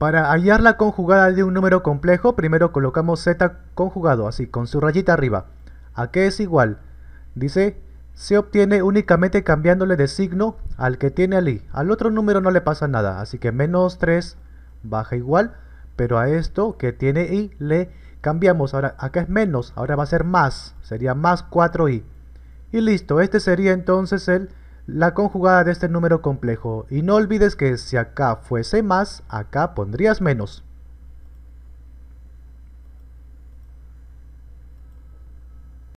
Para hallar la conjugada de un número complejo, primero colocamos z conjugado, así, con su rayita arriba. ¿A qué es igual? Dice, se obtiene únicamente cambiándole de signo al que tiene al i. Al otro número no le pasa nada, así que menos 3 baja igual, pero a esto que tiene i le cambiamos. Ahora acá es menos, ahora va a ser más, sería más 4i. Y listo, este sería entonces el la conjugada de este número complejo y no olvides que si acá fuese más, acá pondrías menos.